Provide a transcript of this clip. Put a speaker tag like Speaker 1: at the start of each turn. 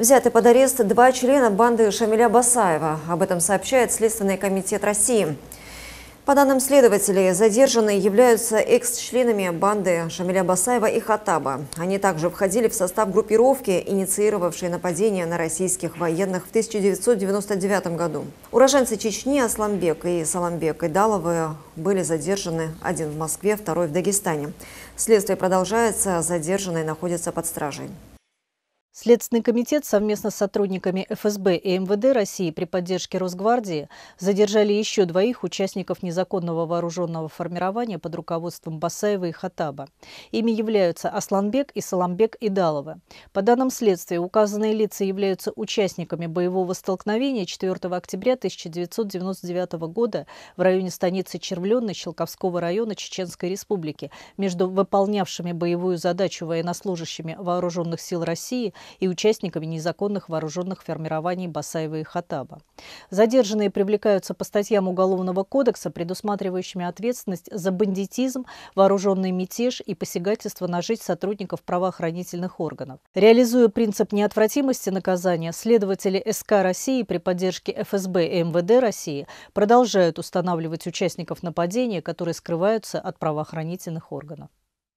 Speaker 1: Взяты под арест два члена банды Шамиля Басаева. Об этом сообщает Следственный комитет России. По данным следователей, задержанные являются экс-членами банды Шамиля Басаева и Хатаба. Они также входили в состав группировки, инициировавшей нападение на российских военных в 1999 году. Уроженцы Чечни Асламбек и Саламбек Идаловы были задержаны один в Москве, второй в Дагестане. Следствие продолжается, задержанные находятся под стражей. Следственный комитет
Speaker 2: совместно с сотрудниками ФСБ и МВД России при поддержке Росгвардии задержали еще двоих участников незаконного вооруженного формирования под руководством Басаева и Хатаба. Ими являются Асланбек и Саламбек Идалова. По данным следствия, указанные лица являются участниками боевого столкновения 4 октября 1999 года в районе станицы Червленной Щелковского района Чеченской Республики между выполнявшими боевую задачу военнослужащими Вооруженных сил России – и участниками незаконных вооруженных формирований Басаева и Хатаба. Задержанные привлекаются по статьям Уголовного кодекса, предусматривающими ответственность за бандитизм, вооруженный мятеж и посягательство на жизнь сотрудников правоохранительных органов. Реализуя принцип неотвратимости наказания, следователи СК России при поддержке ФСБ и МВД России продолжают устанавливать участников нападения, которые скрываются от правоохранительных органов.